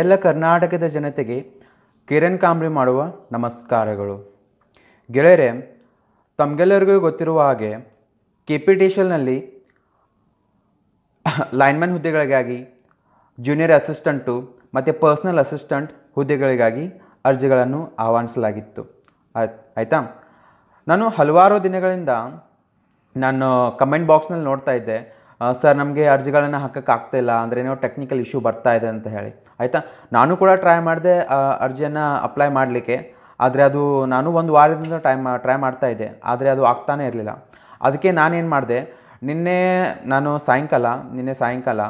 ಎಲ್ಲ ಕರ್ನಾಟಕದ ಜನತೆಗೆ ಕಿರಣ್ ಕಾಂಬ್ರಿ ಮಾಡುವ ನಮಸ್ಕಾರಗಳು ಗೆಳೆಯರೆ ತಮಗೆಲ್ಲರಿಗೂ ಗೊತ್ತಿರುವ ಹಾಗೆ ಕೆ ಪಿ ಟಿ ಶೆಲ್ನಲ್ಲಿ ಲೈನ್ಮನ್ ಹುದ್ದೆಗಳಿಗಾಗಿ ಜೂನಿಯರ್ ಅಸಿಸ್ಟೆಂಟು ಮತ್ತು ಪರ್ಸ್ನಲ್ ಅಸಿಸ್ಟೆಂಟ್ ಹುದ್ದೆಗಳಿಗಾಗಿ ಅರ್ಜಿಗಳನ್ನು ಆಹ್ವಾನಿಸಲಾಗಿತ್ತು ಆಯಿತಾ ನಾನು ಹಲವಾರು ದಿನಗಳಿಂದ ನಾನು ಕಮೆಂಟ್ ಬಾಕ್ಸ್ನಲ್ಲಿ ನೋಡ್ತಾ ಇದ್ದೆ ಸರ್ ನಮಗೆ ಅರ್ಜಿಗಳನ್ನು ಹಾಕೋಕ್ಕಾಗ್ತಾಯಿಲ್ಲ ಅಂದರೆ ಏನೋ ಟೆಕ್ನಿಕಲ್ ಇಶ್ಯೂ ಬರ್ತಾ ಇದೆ ಅಂತ ಹೇಳಿ ಆಯಿತಾ ನಾನು ಕೂಡ ಟ್ರೈ ಮಾಡಿದೆ ಅರ್ಜಿಯನ್ನು ಅಪ್ಲೈ ಮಾಡಲಿಕ್ಕೆ ಆದರೆ ಅದು ನಾನು ಒಂದು ವಾರದಿಂದ ಟ್ರೈ ಮಾ ಟ್ರೈ ಇದ್ದೆ ಆದರೆ ಅದು ಆಗ್ತಾನೇ ಇರಲಿಲ್ಲ ಅದಕ್ಕೆ ನಾನೇನು ಮಾಡಿದೆ ನಿನ್ನೆ ನಾನು ಸಾಯಂಕಾಲ ನಿನ್ನೆ ಸಾಯಂಕಾಲ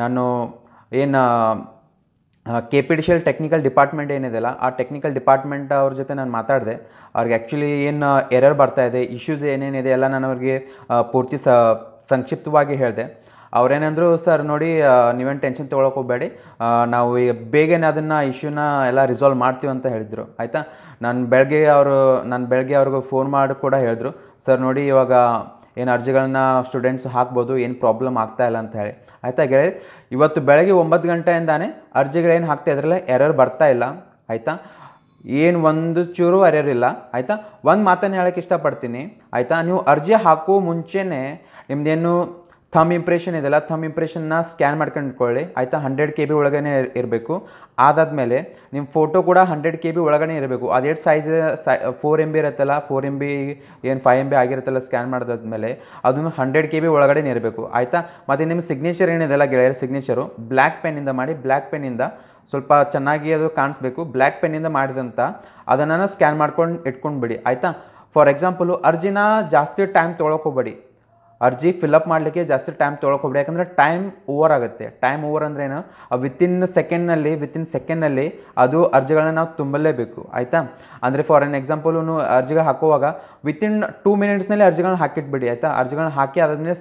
ನಾನು ಏನು K P D technical department ಏನಿದೆಯಲ್ಲ ಆ ಟೆಕ್ನಿಕಲ್ ಡಿಪಾರ್ಟ್ಮೆಂಟ್ ಅವ್ರ ಜೊತೆ ನಾನು ಮಾತಾಡಿದೆ ಅವ್ರಿಗೆ ಆ್ಯಕ್ಚುಲಿ ಏನು ಎರರ್ ಬರ್ತಾ ಇದೆ ಇಶ್ಯೂಸ್ ಏನೇನಿದೆ ಎಲ್ಲ ನಾನು ಅವ್ರಿಗೆ ಪೂರ್ತಿ ಸ ಸಂಕ್ಷಿಪ್ತವಾಗಿ ಹೇಳಿದೆ ಅವ್ರೇನಂದ್ರು ಸರ್ ನೋಡಿ ನೀವೇನು ಟೆನ್ಷನ್ ತೊಗೊಳಕ್ಕೆ ಹೋಗಬೇಡಿ ನಾವು ಈಗ ಬೇಗನೆ ಅದನ್ನು ಇಶ್ಯೂನ ಎಲ್ಲ ರಿಸಾಲ್ವ್ ಮಾಡ್ತೀವಿ ಅಂತ ಹೇಳಿದರು ಆಯಿತಾ ನಾನು ಬೆಳಗ್ಗೆ ಅವರು ನಾನು ಬೆಳಗ್ಗೆ ಅವ್ರಿಗೂ ಫೋನ್ ಮಾಡಿ ಕೂಡ ಹೇಳಿದ್ರು ಸರ್ ನೋಡಿ ಇವಾಗ ಏನು ಅರ್ಜಿಗಳನ್ನ ಸ್ಟೂಡೆಂಟ್ಸ್ ಹಾಕ್ಬೋದು ಏನು ಪ್ರಾಬ್ಲಮ್ ಆಗ್ತಾಯಿಲ್ಲ ಇಲ್ಲ ಅಂತ ಹೇಳಿ ಆಯಿತಾ ಗೆಳೆಯ ಇವತ್ತು ಬೆಳಗ್ಗೆ ಒಂಬತ್ತು ಗಂಟೆಯಿಂದಾನೆ ಅರ್ಜಿಗಳೇನು ಹಾಕ್ತಾ ಇದ್ರಲ್ಲ ಎರರ್ ಬರ್ತಾ ಇಲ್ಲ ಆಯಿತಾ ಏನು ಒಂದು ಚೂರು ಅರ್ಯರಿಲ್ಲ ಆಯಿತಾ ಒಂದು ಮಾತನ್ನು ಹೇಳೋಕ್ಕೆ ಇಷ್ಟಪಡ್ತೀನಿ ಆಯಿತಾ ನೀವು ಅರ್ಜಿ ಹಾಕೋ ಮುಂಚೆನೇ ನಿಮ್ಮದೇನು ಥಮ್ ಇಂಪ್ರೆಷನ್ ಇದೆಲ್ಲ ಥಮ್ ಇಂಪ್ರೆಷನ್ನ ಸ್ಕ್ಯಾನ್ ಮಾಡ್ಕೊಂಡ್ಕೊಳ್ಳಿ ಆಯಿತಾ ಹಂಡ್ರೆಡ್ ಕೆ ಬಿ ಒಳಗೇನೆ ಇರಬೇಕು ಅದಾದಮೇಲೆ ನಿಮ್ಮ ಫೋಟೋ ಕೂಡ ಹಂಡ್ರೆಡ್ ಕೆ ಬಿ ಒಳಗಡೆ ಇರಬೇಕು ಅದೇಟ್ ಸೈಜ್ ಸೈ ಫೋರ್ ಎಮ್ ಬಿ ಇರುತ್ತಲ್ಲ ಫೋರ್ ಎಮ್ ಬಿ ಏನು ಫೈವ್ ಎಮ್ ಬಿ ಆಗಿರುತ್ತಲ್ಲ ಸ್ಕ್ಯಾನ್ ಮಾಡಿದಾದ್ಮೇಲೆ ಅದನ್ನು ಹಂಡ್ರೆಡ್ ಕೆ ಬಿ ಒಳಗಡೆ ಇರಬೇಕು ಆಯಿತಾ ಮತ್ತು ನಿಮ್ಮ ಸಿಗ್ನೇಚರ್ ಏನಿದೆಲ್ಲ ಗೆಳೆಯರ ಸಿಗ್ನೇಚರು ಬ್ಲ್ಯಾಕ್ ಪೆನ್ನಿಂದ ಮಾಡಿ ಬ್ಲ್ಯಾಕ್ ಪೆನ್ನಿಂದ ಸ್ವಲ್ಪ ಚೆನ್ನಾಗಿ ಅದು ಕಾಣಿಸ್ಬೇಕು ಬ್ಲ್ಯಾಕ್ ಪೆನ್ನಿಂದ ಮಾಡಿದಂಥ ಅದನ್ನು ಸ್ಕ್ಯಾನ್ ಮಾಡ್ಕೊಂಡು ಇಟ್ಕೊಂಡ್ಬಿಡಿ ಆಯಿತಾ ಫಾರ್ ಎಕ್ಸಾಂಪಲು ಅರ್ಜಿನ ಜಾಸ್ತಿ ಟೈಮ್ ತೊಗೊಳಕ್ಕೆ ಅರ್ಜಿ ಫಿಲಪ್ ಮಾಡಲಿಕ್ಕೆ ಜಾಸ್ತಿ ಟೈಮ್ ತೊಗೊಳಕ್ಕೆ ಯಾಕಂದರೆ ಟೈಮ್ ಓವರ್ ಆಗುತ್ತೆ ಟೈಮ್ ಓವರ್ ಅಂದ್ರೇನು ವಿತಿನ್ ಸೆಕೆಂಡ್ನಲ್ಲಿ ವಿತಿನ್ ಸೆಕೆಂಡ್ನಲ್ಲಿ ಅದು ಅರ್ಜಿಗಳನ್ನ ನಾವು ತುಂಬಲೇಬೇಕು ಆಯಿತಾ ಅಂದರೆ ಫಾರ್ ಎನ್ ಎಕ್ಸಾಂಪಲ್ ಅರ್ಜಿಗಳು ಹಾಕುವಾಗ ವಿತಿನ್ ಟೂ ಮಿನಿಟ್ಸ್ನಲ್ಲಿ ಅರ್ಜಿಗಳನ್ನ ಹಾಕಿಟ್ಬಿಡಿ ಆಯಿತಾ ಅರ್ಜಿಗಳನ್ನ ಹಾಕಿ ಅದನ್ನೇ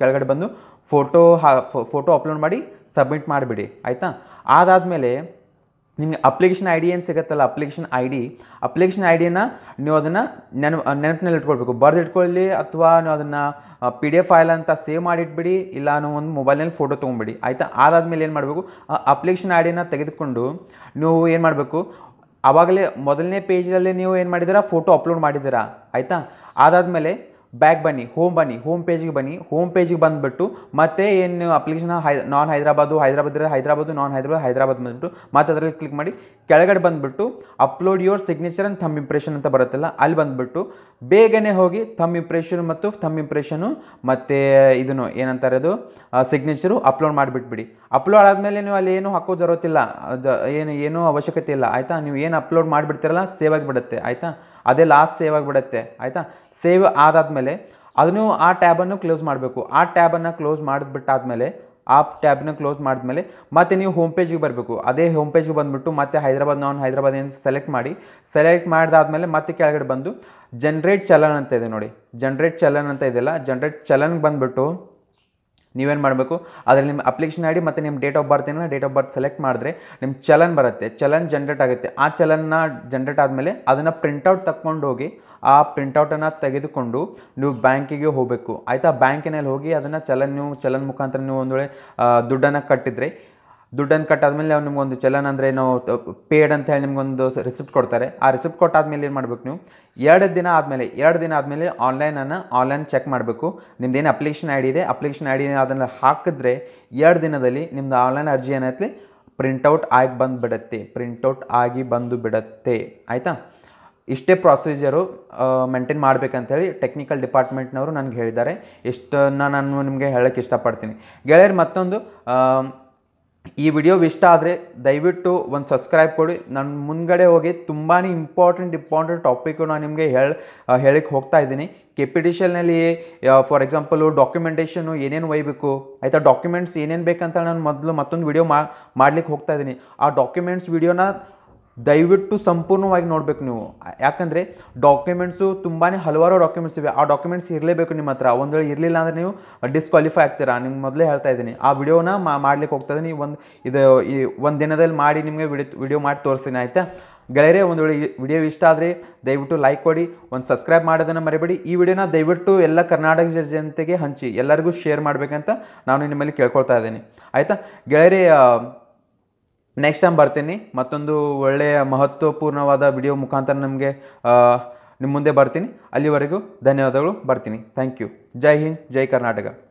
ಕೆಳಗಡೆ ಬಂದು ಫೋಟೋ ಹಾ ಫೋಟೋ ಅಪ್ಲೋಡ್ ಮಾಡಿ ಸಬ್ಮಿಟ್ ಮಾಡಿಬಿಡಿ ಆಯಿತಾ ಅದಾದಮೇಲೆ ನಿಮಗೆ ಅಪ್ಲಿಕೇಶನ್ ಐ ಡಿ ಏನು ಸಿಗುತ್ತಲ್ಲ ಅಪ್ಲಿಕೇಶನ್ ಐ ಡಿ ಅಪ್ಲಿಕೇಶನ್ ಐ ಡಿನ ನೀವು ಅದನ್ನು ನೆನಪು ನೆನಪಿನಲ್ಲಿ ಇಟ್ಕೊಳ್ಬೇಕು ಬರೆದು ಇಟ್ಕೊಳ್ಳಿ ಅಥವಾ ನೀವು ಅದನ್ನು ಪಿ ಡಿ ಎಫ್ ಫೈಲ್ ಅಂತ ಸೇವ್ ಮಾಡಿಟ್ಬಿಡಿ ಇಲ್ಲ ನೀವು ಒಂದು ಮೊಬೈಲ್ನಲ್ಲಿ ಫೋಟೋ ತೊಗೊಂಬಿಡಿ ಆಯಿತಾ ಅದಾದಮೇಲೆ ಏನು ಮಾಡಬೇಕು ಅಪ್ಲಿಕೇಶನ್ ಐ ಡಿನ ತೆಗೆದುಕೊಂಡು ನೀವು ಏನು ಮಾಡಬೇಕು ಆವಾಗಲೇ ಮೊದಲನೇ ಪೇಜಲ್ಲಿ ನೀವು ಏನು ಮಾಡಿದ್ದೀರಾ ಫೋಟೋ ಅಪ್ಲೋಡ್ ಮಾಡಿದ್ದೀರಾ ಆಯಿತಾ ಅದಾದಮೇಲೆ ಬ್ಯಾಕ್ ಬನ್ನಿ ಹೋಮ್ ಬನ್ನಿ ಹೋಮ್ ಪೇಜಿಗೆ ಬನ್ನಿ ಹೋಮ್ ಪೇಜಿಗೆ ಬಂದುಬಿಟ್ಟು ಮತ್ತೆ ಏನು ಅಪ್ಲಿಕೇಶನ್ ಹೈ ನಾನ್ ಹೈದರಾಬಾದು ಹೈದರಾಬಾದ್ ಇರೋ ಹೈದರಾಬಾದು ನಾನ್ ಹೈದರಾಬಾದ್ ಹೈದರಾಬಾದ್ ಬಂದುಬಿಟ್ಟು ಮತ್ತೆ ಅದರಲ್ಲಿ ಕ್ಲಿಕ್ ಮಾಡಿ ಕೆಳಗಡೆ ಬಂದುಬಿಟ್ಟು upload your signature and thumb impression ಅಂತ ಬರುತ್ತಲ್ಲ ಅಲ್ಲಿ ಬಂದುಬಿಟ್ಟು ಬೇಗನೆ ಹೋಗಿ ಥಮ್ ಇಂಪ್ರೆಷನ್ ಮತ್ತು ಥಮ್ ಇಂಪ್ರೆಷನು ಮತ್ತು ಇದನ್ನು ಏನಂತಾರೆ ಅದು ಸಿಗ್ನೇಚರು ಅಪ್ಲೋಡ್ ಮಾಡಿಬಿಟ್ಬಿಡಿ ಅಪ್ಲೋಡ್ ಆದಮೇಲೆ ನೀವು ಅಲ್ಲಿ ಏನು ಹಾಕೋ ಜರೋತಿಲ್ಲ ಏನು ಏನೂ ಅವಶ್ಯಕತೆ ಇಲ್ಲ ಆಯಿತಾ ನೀವು ಏನು ಅಪ್ಲೋಡ್ ಮಾಡಿಬಿಡ್ತೀರಲ್ಲ ಸೇವ್ ಆಗಿಬಿಡುತ್ತೆ ಆಯಿತಾ ಅದೇ ಲಾಸ್ಟ್ ಸೇವ್ ಆಗಿಬಿಡುತ್ತೆ ಆಯಿತಾ సేవ్ ಆದ್ ಆದ್ಮೇಲೆ ಅದನು ಆ ಟ್ಯಾಬ್ ಅನ್ನು ಕ್ಲೋಸ್ ಮಾಡಬೇಕು ಆ ಟ್ಯಾಬ್ ಅನ್ನು ಕ್ಲೋಸ್ ಮಾಡ್ಬಿಟ್ ಆದ್ಮೇಲೆ ಆ ಟ್ಯಾಬ್ ಅನ್ನು ಕ್ಲೋಸ್ ಮಾಡ್ತಮೇಲೆ ಮತ್ತೆ ನೀವು ಹೋಮ್ 페이지 ಗೆ ಬರಬೇಕು ಅದೇ ಹೋಮ್ 페이지 ಗೆ ಬಂದುಬಿಟ್ಟು ಮತ್ತೆ ಹೈದರಾಬಾದ್ ನಾನ್ ಹೈದರಾಬಾದ್ ಅಂತ ಸೆಲೆಕ್ಟ್ ಮಾಡಿ ಸೆಲೆಕ್ಟ್ ಮಾಡಿದ್ ಆದ್ಮೇಲೆ ಮತ್ತೆ ಕೆಳಗೆ ಬಂದು ಜನರೇಟ್ ಚಲನ್ ಅಂತ ಇದೆ ನೋಡಿ ಜನರೇಟ್ ಚಲನ್ ಅಂತ ಇದೆಲ್ಲ ಜನರೇಟ್ ಚಲನ್ ಗೆ ಬಂದುಬಿಟ್ಟು ನೀವೇನು ಮಾಡಬೇಕು ಅದರಲ್ಲಿ ನಿಮ್ಮ ಅಪ್ಲಿಕೇಶನ್ ಐ ಡಿ ಮತ್ತು ನಿಮ್ಮ ಡೇಟ್ ಆಫ್ ಬರ್ತ್ ಏನೋ ಡೇಟ್ ಆಫ್ ಬರ್ತ್ ಸೆಲೆಕ್ಟ್ ಮಾಡಿದ್ರೆ ನಿಮ್ಮ ಚಲನ್ ಬರುತ್ತೆ ಚಲನ್ ಜನ್ರೇಟ್ ಆಗುತ್ತೆ ಆ ಚಲನ್ನ ಜನ್ರೇಟ್ ಆದಮೇಲೆ ಅದನ್ನು ಪ್ರಿಂಟೌಟ್ ತಕ್ಕೊಂಡು ಹೋಗಿ ಆ ಪ್ರಿಂಟೌಟನ್ನು ತೆಗೆದುಕೊಂಡು ನೀವು ಬ್ಯಾಂಕಿಗೆ ಹೋಗಬೇಕು ಆಯಿತಾ ಬ್ಯಾಂಕಿನಲ್ಲಿ ಹೋಗಿ ಅದನ್ನು ಚಲನ್ ನೀವು ಚಲನ್ ಮುಖಾಂತರ ನೀವು ಒಂದು ವೇಳೆ ದುಡ್ಡನ್ನು ಕಟ್ಟಿದರೆ ದುಡ್ಡನ್ನು ಕಟ್ಟಾದ್ಮೇಲೆ ಅವ್ರು ನಿಮ್ಗೊಂದು ಚಲನ್ ಅಂದರೆ ಏನು ಪೇಡ್ ಅಂತ ಹೇಳಿ ನಿಮಗೊಂದು ರಿಸಿಪ್ಟ್ ಕೊಡ್ತಾರೆ ಆ ರಿಸಿಪ್ಟ್ ಕೊಟ್ಟಾದ್ಮೇಲೆ ಏನು ಮಾಡಬೇಕು ನೀವು ಎರಡು ದಿನ ಆದಮೇಲೆ ಎರಡು ದಿನ ಆದಮೇಲೆ ಆನ್ಲೈನನ್ನು ಆನ್ಲೈನ್ ಚೆಕ್ ಮಾಡಬೇಕು ನಿಮ್ದು ಏನು ಅಪ್ಲಿಕೇಶನ್ ಐ ಡಿ ಇದೆ ಅಪ್ಲಿಕೇಶನ್ ಐ ಡಿ ಅದನ್ನು ಹಾಕಿದ್ರೆ ಎರಡು ದಿನದಲ್ಲಿ ನಿಮ್ದು ಆನ್ಲೈನ್ ಅರ್ಜಿ ಏನಾಯ್ತು ಪ್ರಿಂಟೌಟ್ ಆಗಿ ಬಂದು ಬಿಡತ್ತೆ ಪ್ರಿಂಟೌಟ್ ಆಗಿ ಬಂದು ಬಿಡತ್ತೆ ಆಯಿತಾ ಇಷ್ಟೇ ಪ್ರೊಸೀಜರು ಮೇಂಟೈನ್ ಮಾಡಬೇಕಂತೇಳಿ ಟೆಕ್ನಿಕಲ್ ಡಿಪಾರ್ಟ್ಮೆಂಟ್ನವರು ನನಗೆ ಹೇಳಿದ್ದಾರೆ ಇಷ್ಟನ್ನು ನಾನು ನಿಮಗೆ ಹೇಳೋಕ್ಕೆ ಇಷ್ಟಪಡ್ತೀನಿ ಗೆಳೆಯರು ಮತ್ತೊಂದು ಈ ವಿಡಿಯೋ ಇಷ್ಟ ಆದರೆ ದಯವಿಟ್ಟು ಒಂದು ಸಬ್ಸ್ಕ್ರೈಬ್ ಕೊಡಿ ನಾನು ಮುಂದ್ಗಡೆ ಹೋಗಿ ತುಂಬಾ ಇಂಪಾರ್ಟೆಂಟ್ ಇಂಪಾರ್ಟೆಂಟ್ ಟಾಪಿಕ್ಕು ನಾನು ನಿಮಗೆ ಹೇಳಿ ಹೇಳಕ್ಕೆ ಹೋಗ್ತಾ ಇದ್ದೀನಿ ಕೆ ಫಾರ್ ಎಕ್ಸಾಂಪಲು ಡಾಕ್ಯುಮೆಂಟೇಷನು ಏನೇನು ಒಯ್ಯಬೇಕು ಆಯಿತಾ ಡಾಕ್ಯುಮೆಂಟ್ಸ್ ಏನೇನು ಬೇಕಂತ ನಾನು ಮೊದಲು ಮತ್ತೊಂದು ವಿಡಿಯೋ ಮಾಡ್ಲಿಕ್ಕೆ ಹೋಗ್ತಾ ಇದ್ದೀನಿ ಆ ಡಾಕ್ಯುಮೆಂಟ್ಸ್ ವಿಡಿಯೋನ ದಯವಿಟ್ಟು ಸಂಪೂರ್ಣವಾಗಿ ನೋಡಬೇಕು ನೀವು ಯಾಕಂದರೆ ಡಾಕ್ಯುಮೆಂಟ್ಸು ತುಂಬಾ ಹಲವಾರು ಡಾಕ್ಯುಮೆಂಟ್ಸ್ ಇವೆ ಆ ಡಾಕ್ಯುಮೆಂಟ್ಸ್ ಇರಲೇಬೇಕು ನಿಮ್ಮ ಹತ್ರ ಒಂದು ವೇಳೆ ಇರಲಿಲ್ಲ ಅಂದರೆ ನೀವು ಡಿಸ್ಕ್ವಾಲಿಫೈ ಆಗ್ತೀರಾ ನಿಮ್ಮ ಮೊದಲೇ ಹೇಳ್ತಾ ಇದ್ದೀನಿ ಆ ವಿಡಿಯೋನ ಮಾಡ್ಲಿಕ್ಕೆ ಹೋಗ್ತಾ ಇದ್ದೀನಿ ಒಂದು ಇದು ಈ ಒಂದು ದಿನದಲ್ಲಿ ಮಾಡಿ ನಿಮಗೆ ವಿಡಿಯೋ ಮಾಡಿ ತೋರಿಸ್ತೀನಿ ಆಯಿತಾ ಗೆಳೆಯರೇ ಒಂದು ವೇಳೆ ವಿಡಿಯೋ ಇಷ್ಟ ಆದರೆ ದಯವಿಟ್ಟು ಲೈಕ್ ಕೊಡಿ ಒಂದು ಸಬ್ಸ್ಕ್ರೈಬ್ ಮಾಡೋದನ್ನು ಮರಿಬೇಡಿ ಈ ವಿಡಿಯೋನ ದಯವಿಟ್ಟು ಎಲ್ಲ ಕರ್ನಾಟಕ ಜನತೆಗೆ ಹಂಚಿ ಎಲ್ಲರಿಗೂ ಶೇರ್ ಮಾಡಬೇಕಂತ ನಾನು ನಿಮ್ಮಲ್ಲಿ ಕೇಳ್ಕೊಳ್ತಾ ಇದ್ದೀನಿ ಆಯಿತಾ ಗೆಳೆಯರೇ ನೆಕ್ಸ್ಟ್ ಟೈಮ್ ಬರ್ತೀನಿ ಮತ್ತೊಂದು ಒಳ್ಳೆಯ ಮಹತ್ವಪೂರ್ಣವಾದ ವಿಡಿಯೋ ಮುಖಾಂತರ ನಿಮಗೆ ನಿಮ್ಮ ಮುಂದೆ ಬರ್ತೀನಿ ಅಲ್ಲಿವರೆಗೂ ಧನ್ಯವಾದಗಳು ಬರ್ತೀನಿ ಥ್ಯಾಂಕ್ ಯು ಜೈ ಹಿಂದ್ ಜೈ ಕರ್ನಾಟಕ